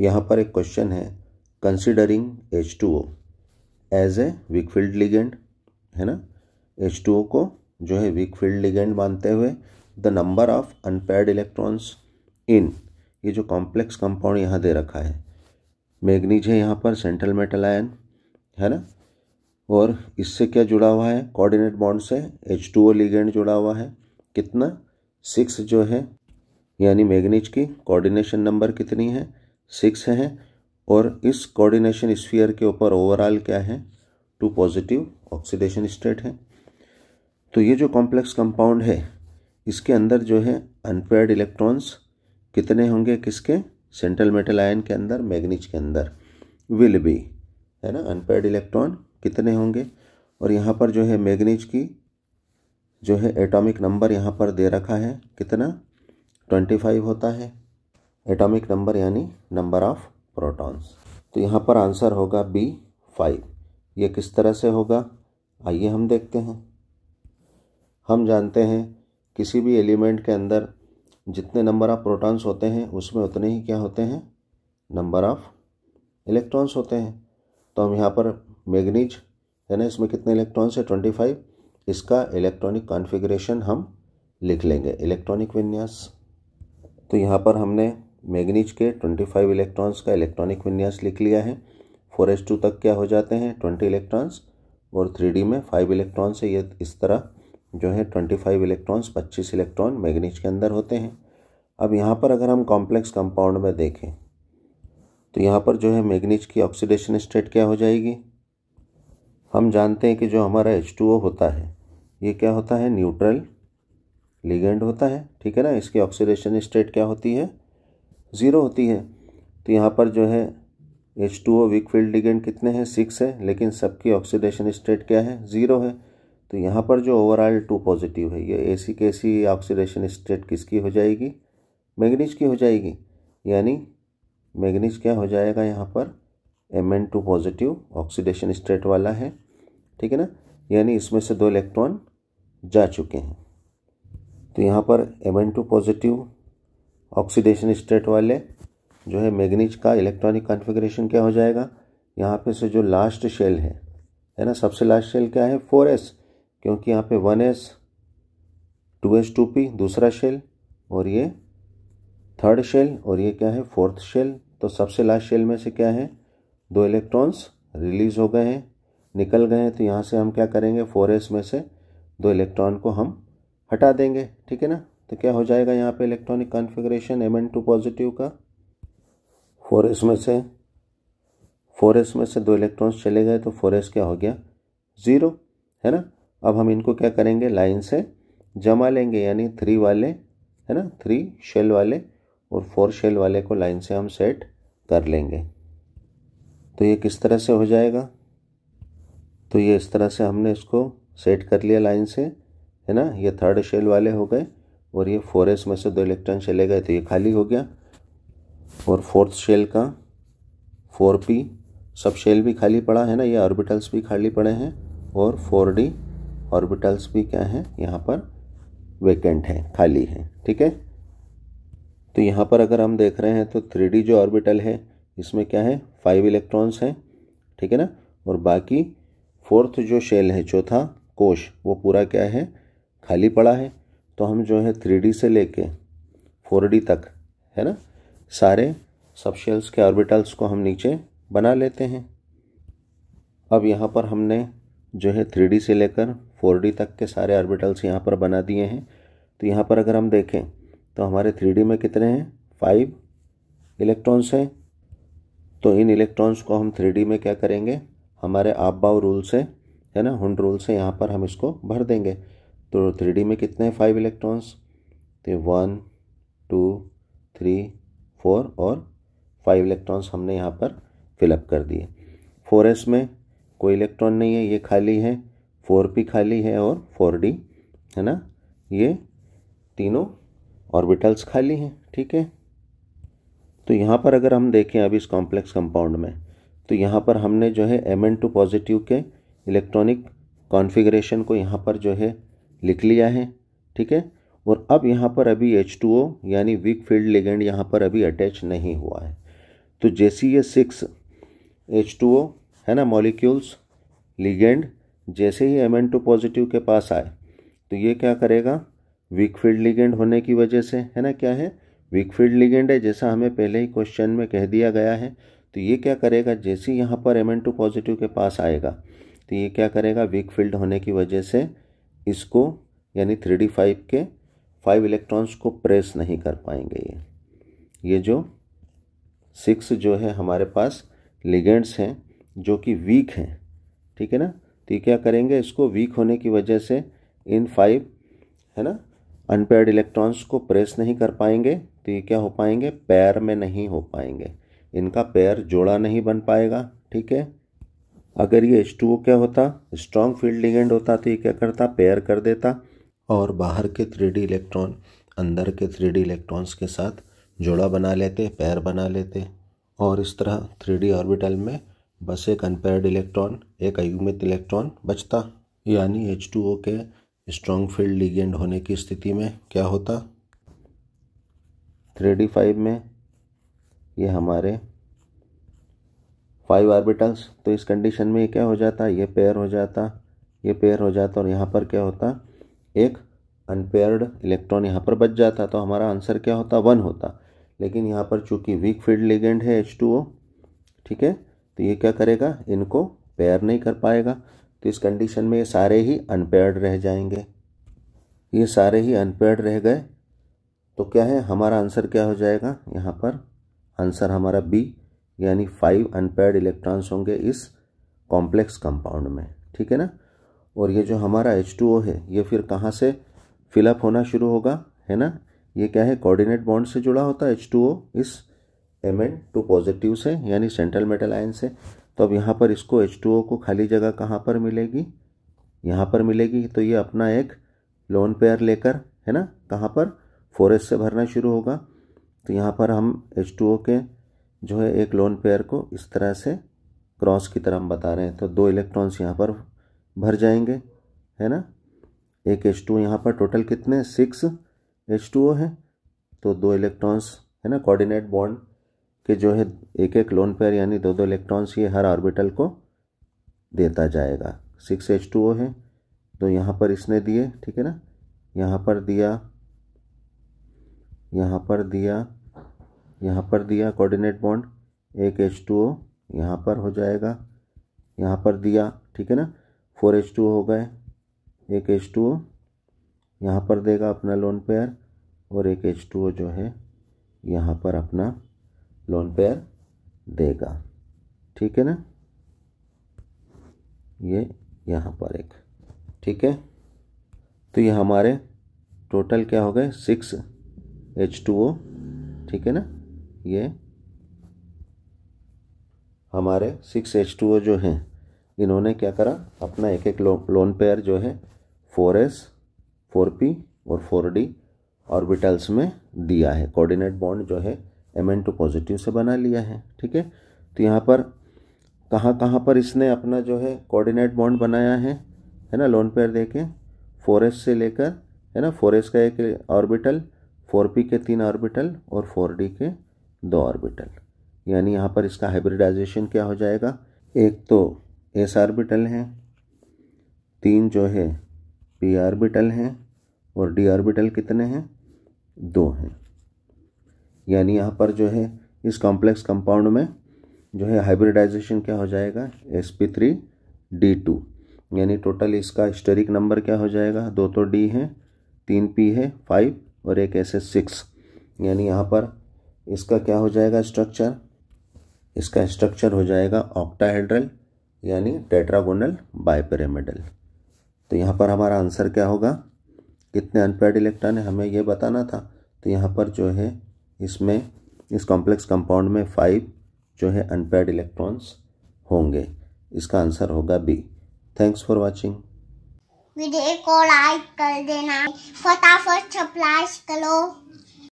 यहाँ पर एक क्वेश्चन है considering H two O as a weak field ligand है ना एच टू ओ को जो है वीक फील्ड लिगेंड मानते हुए the number of unpaired electrons in ये जो कॉम्प्लेक्स कंपाउंड यहाँ दे रखा है मैग्नीज है यहाँ पर सेंट्रल मेटल आयन है ना और इससे क्या जुड़ा हुआ है कोऑर्डिनेट बॉन्ड से एच टू ओ लिगेंड जुड़ा हुआ है कितना सिक्स जो है यानी मैग्नीज की कोऑर्डिनेशन नंबर कितनी है सिक्स हैं और इस कोऑर्डिनेशन स्फीयर के ऊपर ओवरऑल क्या है टू पॉजिटिव ऑक्सीडेशन स्टेट है तो ये जो कॉम्प्लेक्स कंपाउंड है इसके अंदर जो है अनपेयर्ड इलेक्ट्रॉन्स कितने होंगे किसके सेंट्रल मेटल आयन के अंदर मैग्नीज के अंदर विल बी है ना अनपेयर्ड इलेक्ट्रॉन कितने होंगे और यहाँ पर जो है मैग्नीज की जो है एटॉमिक नंबर यहाँ पर दे रखा है कितना ट्वेंटी फाइव होता है एटॉमिक नंबर यानी नंबर ऑफ प्रोटॉन्स तो यहाँ पर आंसर होगा बी फाइव ये किस तरह से होगा आइए हम देखते हैं हम जानते हैं किसी भी एलिमेंट के अंदर जितने नंबर ऑफ प्रोटॉन्स होते हैं उसमें उतने ही क्या होते हैं नंबर ऑफ इलेक्ट्रॉन्स होते हैं तो हम यहाँ पर मैग्नीज है ना इसमें कितने इलेक्ट्रॉन्स है ट्वेंटी फाइव इसका इलेक्ट्रॉनिक कॉन्फ़िगरेशन हम लिख लेंगे इलेक्ट्रॉनिक विन्यास तो यहाँ पर हमने मैग्नीज के 25 इलेक्ट्रॉन्स का इलेक्ट्रॉनिक विन्यास लिख लिया है 4s2 तक क्या हो जाते हैं 20 इलेक्ट्रॉन्स और 3d में 5 इलेक्ट्रॉन्स से ये इस तरह जो है 25 इलेक्ट्रॉन्स 25 इलेक्ट्रॉन मैग्नीज के अंदर होते हैं अब यहाँ पर अगर हम कॉम्प्लेक्स कंपाउंड में देखें तो यहाँ पर जो है मैग्नीज की ऑक्सीडेशन स्टेट क्या हो जाएगी हम जानते हैं कि जो हमारा एच होता है ये क्या होता है न्यूट्रल लिगेंड होता है ठीक है ना इसकी ऑक्सीडेशन स्टेट क्या होती है ज़ीरो होती है तो यहाँ पर जो है H two O weak field ligand कितने हैं सिक्स है लेकिन सबकी ऑक्सीडेशन स्टेट क्या है ज़ीरो है तो यहाँ पर जो ओवरऑल टू पॉजिटिव है ये के कैसी ऑक्सीडेशन स्टेट किसकी हो जाएगी मैग्नीज की हो जाएगी यानी मैग्नीज क्या हो जाएगा यहाँ पर M N two positive oxidation state वाला है ठीक है ना यानी इसमें से दो इलेक्ट्रॉन जा चुके हैं तो यहाँ पर M N two positive oxidation state वाले जो है मैग्नीज का इलेक्ट्रॉनिक कॉन्फ़िगरेशन क्या हो जाएगा यहाँ पे से जो लास्ट शेल है है ना सबसे लास्ट शेल क्या है फोर एस क्योंकि यहाँ पे one S two S two P दूसरा शेल और ये थर्ड शेल और ये क्या है फोर्थ शेल तो सबसे लास्ट शेल में से क्या है दो इलेक्ट्रॉन्स रिलीज़ हो गए हैं निकल गए हैं तो यहाँ से हम क्या करेंगे फोर एस में से दो इलेक्ट्रॉन को हम हटा देंगे ठीक है ना तो क्या हो जाएगा यहाँ पे electronic configuration M N two positive का फोर एस में से फोर एस में से दो इलेक्ट्रॉन्स चले गए तो फोर एस क्या हो गया ज़ीरो है ना अब हम इनको क्या करेंगे लाइन से जमा लेंगे यानी थ्री वाले है ना थ्री शेल वाले और फोर शेल वाले को लाइन से हम सेट कर लेंगे तो ये किस तरह से हो जाएगा तो ये इस तरह से हमने इसको सेट कर लिया लाइन से है ना ये थर्ड शेल वाले हो गए और ये फोर एस में से दो इलेक्ट्रॉन चले गए तो ये खाली हो गया और फोर्थ शेल का फोर पी सब शेल भी खाली पड़ा है ना ये ऑर्बिटल्स भी खाली पड़े हैं और फोर डी ऑर्बिटल्स भी क्या है यहाँ पर वेकेंट है खाली है ठीक है तो यहाँ पर अगर हम देख रहे हैं तो थ्री जो ऑर्बिटल है इसमें क्या है फाइव इलेक्ट्रॉन्स हैं ठीक है ना और बाकी फोर्थ जो शेल है चौथा कोश वो पूरा क्या है खाली पड़ा है तो हम जो है थ्री से लेके फोर तक है ना सारे सबशेल्स के ऑर्बिटल्स को हम नीचे बना लेते हैं अब यहाँ पर हमने जो है थ्री से लेकर फोर तक के सारे ऑर्बिटल्स यहाँ पर बना दिए हैं तो यहाँ पर अगर हम देखें तो हमारे थ्री में कितने हैं फाइव इलेक्ट्रॉन्स हैं तो इन इलेक्ट्रॉन्स को हम थ्री में क्या करेंगे हमारे आप बाव रूल से है ना हुंड रूल से यहाँ पर हम इसको भर देंगे तो थ्री में कितने हैं फाइव इलेक्ट्रॉन्स तो वन टू थ्री फोर और फाइव इलेक्ट्रॉन्स हमने यहाँ पर फिलअप कर दिए फोर एस में कोई इलेक्ट्रॉन नहीं है ये खाली है फोर पी खाली है और फोर डी है ना ये तीनों ऑर्बिटल्स खाली हैं ठीक है तो यहाँ पर अगर हम देखें अभी इस कॉम्प्लेक्स कंपाउंड में तो यहाँ पर हमने जो है एम एन टू पॉजिटिव के इलेक्ट्रॉनिक कॉन्फ़िगरेशन को यहाँ पर जो है लिख लिया है ठीक है और अब यहाँ पर अभी एच टू ओ यानी वीक फील्ड लिगेंड यहाँ पर अभी अटैच नहीं हुआ है तो जैसी ये सिक्स एच टू ओ है ना मॉलिक्यूल्स लिगेंड जैसे ही एम एन टू पॉजिटिव के पास आए तो ये क्या करेगा वीक फील्ड लिगेंड होने की वजह से है ना क्या है वीक फील्ड लिगेंड है जैसा हमें पहले ही क्वेश्चन में कह दिया गया है तो ये क्या करेगा जैसे ही यहाँ पर एम एन टू पॉजिटिव के पास आएगा तो ये क्या करेगा वीक फील्ड होने की वजह से इसको यानी थ्री डी फाइव के फाइव इलेक्ट्रॉन्स को प्रेस नहीं कर पाएंगे ये ये जो सिक्स जो है हमारे पास लिगेंड्स हैं जो कि वीक हैं ठीक है ना तो ये क्या करेंगे इसको वीक होने की वजह से इन फाइव है ना अनपेयर्ड इलेक्ट्रॉन्स को प्रेस नहीं कर पाएंगे तो ये क्या हो पाएंगे पैर में नहीं हो पाएंगे इनका पैर जोड़ा नहीं बन पाएगा ठीक है अगर ये एच क्या होता स्ट्रॉन्ग फील्ड लिगेंड होता तो ये क्या करता पेयर कर देता और बाहर के थ्री इलेक्ट्रॉन अंदर के थ्री इलेक्ट्रॉन्स के साथ जोड़ा बना लेते पैर बना लेते और इस तरह थ्री ऑर्बिटल में बस एक अनपेयर्ड इलेक्ट्रॉन एक अयुमित इलेक्ट्रॉन बचता यानी एच टू ओ के स्ट्रॉन्ग फील्ड लिगेंड होने की स्थिति में क्या होता थ्री डी फाइव में ये हमारे फाइव आर्बिटल्स तो इस कंडीशन में क्या हो जाता ये पेयर हो जाता ये पेयर हो जाता और यहाँ पर क्या होता एक अनपेयर्ड इलेक्ट्रॉन यहाँ पर बच जाता तो हमारा आंसर क्या होता वन होता लेकिन यहाँ पर चूंकि वीक फील्ड लिगेंड है एच टू ओ ठीक है तो ये क्या करेगा इनको पेयर नहीं कर पाएगा तो इस कंडीशन में ये सारे ही अनपेयर्ड रह जाएंगे ये सारे ही अनपेयर्ड रह गए तो क्या है हमारा आंसर क्या हो जाएगा यहाँ पर आंसर हमारा बी यानी फाइव अनपेड इलेक्ट्रॉन्स होंगे इस कॉम्प्लेक्स कंपाउंड में ठीक है ना और ये जो हमारा एच टू ओ है ये फिर कहाँ से फिलअप होना शुरू होगा है ना ये क्या है कोऑर्डिनेट बॉन्ड से जुड़ा होता है एच टू ओ इस एम एन टू पॉजिटिव से यानी सेंट्रल मेटल आयन से तो अब यहाँ पर इसको एच टू ओ को खाली जगह कहाँ पर मिलेगी यहाँ पर मिलेगी तो ये अपना एक लोन पेयर लेकर है ना कहाँ पर फोरेस्ट से भरना शुरू होगा तो यहाँ पर हम एच टू ओ के जो है एक लोन पेयर को इस तरह से क्रॉस की तरह हम बता रहे हैं तो दो इलेक्ट्रॉन्स यहाँ पर भर जाएंगे है ना एक एच टू यहाँ पर टोटल कितने सिक्स एच टू ओ है तो दो इलेक्ट्रॉन्स है ना कोऑर्डिनेट बॉन्ड के जो है एक एक लोन पेयर यानी दो दो इलेक्ट्रॉन्स ये हर ऑर्बिटल को देता जाएगा सिक्स एच टू ओ है तो यहाँ पर इसने दिए ठीक है ना यहाँ पर दिया यहाँ पर दिया यहाँ पर दिया कोऑर्डिनेट बॉन्ड एक एच टू ओ यहाँ पर हो जाएगा यहाँ पर दिया ठीक है ना फोर एच टू हो गए एक एच टू ओ यहाँ पर देगा अपना लोन पेयर और एक एच टू ओ जो है यहाँ पर अपना लोन पेयर देगा ठीक है ना ये यहाँ पर एक ठीक है तो ये हमारे टोटल क्या हो गए सिक्स एच टू ओ ठीक है ना ये हमारे सिक्स एच टू ओ जो हैं इन्होंने क्या करा अपना एक एक लो, लोन पेयर जो है फोर एस फोर पी और फोर डी ऑर्बिटल्स में दिया है कोऑर्डिनेट बॉन्ड जो है एम एन टू पॉजिटिव से बना लिया है ठीक है तो यहाँ पर कहाँ कहाँ पर इसने अपना जो है कोऑर्डिनेट बॉन्ड बनाया है है ना लोन पेयर देखें फोर एस से लेकर है ना फोर एस का एक ऑर्बिटल फोर पी के तीन ऑर्बिटल और फोर डी के दो ऑर्बिटल यानी यहाँ पर इसका हाइब्रिडाइजेशन क्या हो जाएगा एक तो एस ऑर्बिटल हैं तीन जो है पी ऑर्बिटल हैं और डी ऑर्बिटल कितने हैं दो हैं यानी यहाँ पर जो है इस कॉम्प्लेक्स कंपाउंड में जो है हाइब्रिडाइजेशन क्या हो जाएगा S P three D two यानी टोटल इसका स्टेरिक नंबर क्या हो जाएगा दो तो डी है तीन पी है फाइव और एक एस एस सिक्स यानी यहाँ पर इसका क्या हो जाएगा स्ट्रक्चर इसका स्ट्रक्चर हो जाएगा ऑक्टाहेड्रल यानी टेट्रागोनल बायपिरामिडल तो यहाँ पर हमारा आंसर क्या होगा कितने अनपेड इलेक्ट्रॉन है हमें ये बताना था तो यहाँ पर जो है इसमें इस कॉम्प्लेक्स कंपाउंड में फाइव जो है अनपेड इलेक्ट्रॉन्स होंगे इसका आंसर होगा B thanks for watching video को लाइक कर देना फटाफट सप्लाइज करो